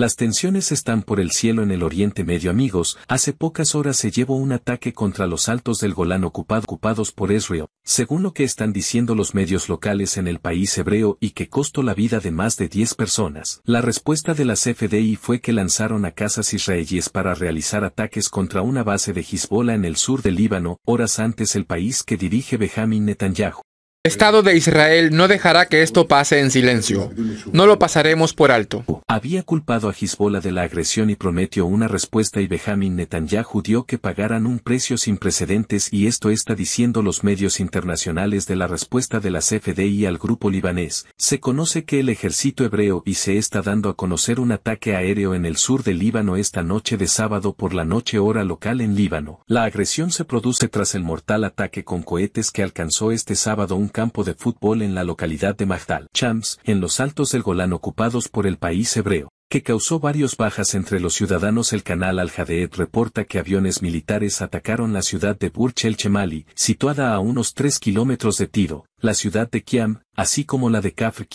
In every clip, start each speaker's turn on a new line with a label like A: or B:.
A: Las tensiones están por el cielo en el Oriente Medio amigos, hace pocas horas se llevó un ataque contra los altos del Golán ocupados por Israel, según lo que están diciendo los medios locales en el país hebreo y que costó la vida de más de 10 personas. La respuesta de las FDI fue que lanzaron a casas israelíes para realizar ataques contra una base de Hezbollah en el sur del Líbano, horas antes el país que dirige Benjamin Netanyahu Estado de Israel no dejará que esto pase en silencio. No lo pasaremos por alto. Había culpado a Hezbollah de la agresión y prometió una respuesta y Benjamin Netanyahu dio que pagaran un precio sin precedentes y esto está diciendo los medios internacionales de la respuesta de las FDI al grupo libanés. Se conoce que el ejército hebreo y se está dando a conocer un ataque aéreo en el sur del Líbano esta noche de sábado por la noche hora local en Líbano. La agresión se produce tras el mortal ataque con cohetes que alcanzó este sábado un campo de fútbol en la localidad de Magdal, Chams, en los altos del Golán ocupados por el país hebreo, que causó varias bajas entre los ciudadanos. El canal al jadeed reporta que aviones militares atacaron la ciudad de Burj el Chemali, situada a unos 3 kilómetros de Tiro, la ciudad de Kiam, así como la de Kafr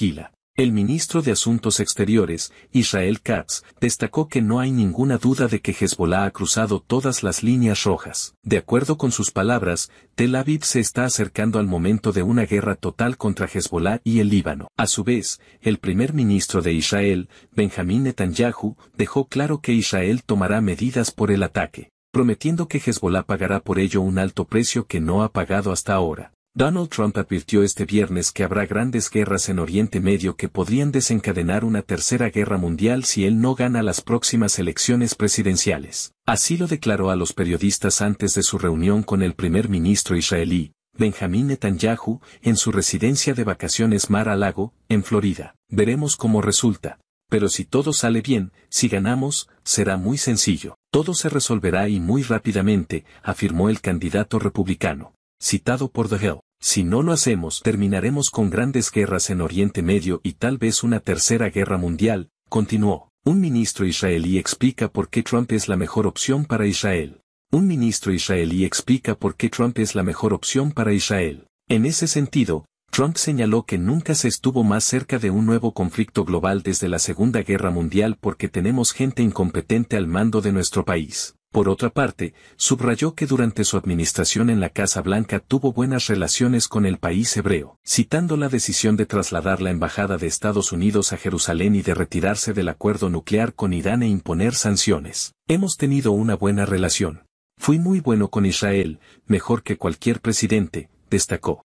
A: el ministro de Asuntos Exteriores, Israel Katz, destacó que no hay ninguna duda de que Hezbollah ha cruzado todas las líneas rojas. De acuerdo con sus palabras, Tel Aviv se está acercando al momento de una guerra total contra Hezbollah y el Líbano. A su vez, el primer ministro de Israel, Benjamín Netanyahu, dejó claro que Israel tomará medidas por el ataque, prometiendo que Hezbollah pagará por ello un alto precio que no ha pagado hasta ahora. Donald Trump advirtió este viernes que habrá grandes guerras en Oriente Medio que podrían desencadenar una tercera guerra mundial si él no gana las próximas elecciones presidenciales. Así lo declaró a los periodistas antes de su reunión con el primer ministro israelí, Benjamín Netanyahu, en su residencia de vacaciones Mar a Lago, en Florida. Veremos cómo resulta. Pero si todo sale bien, si ganamos, será muy sencillo. Todo se resolverá y muy rápidamente, afirmó el candidato republicano, citado por The Hill. Si no lo hacemos, terminaremos con grandes guerras en Oriente Medio y tal vez una tercera guerra mundial, continuó. Un ministro israelí explica por qué Trump es la mejor opción para Israel. Un ministro israelí explica por qué Trump es la mejor opción para Israel. En ese sentido, Trump señaló que nunca se estuvo más cerca de un nuevo conflicto global desde la Segunda Guerra Mundial porque tenemos gente incompetente al mando de nuestro país. Por otra parte, subrayó que durante su administración en la Casa Blanca tuvo buenas relaciones con el país hebreo, citando la decisión de trasladar la embajada de Estados Unidos a Jerusalén y de retirarse del acuerdo nuclear con Irán e imponer sanciones. Hemos tenido una buena relación. Fui muy bueno con Israel, mejor que cualquier presidente, destacó.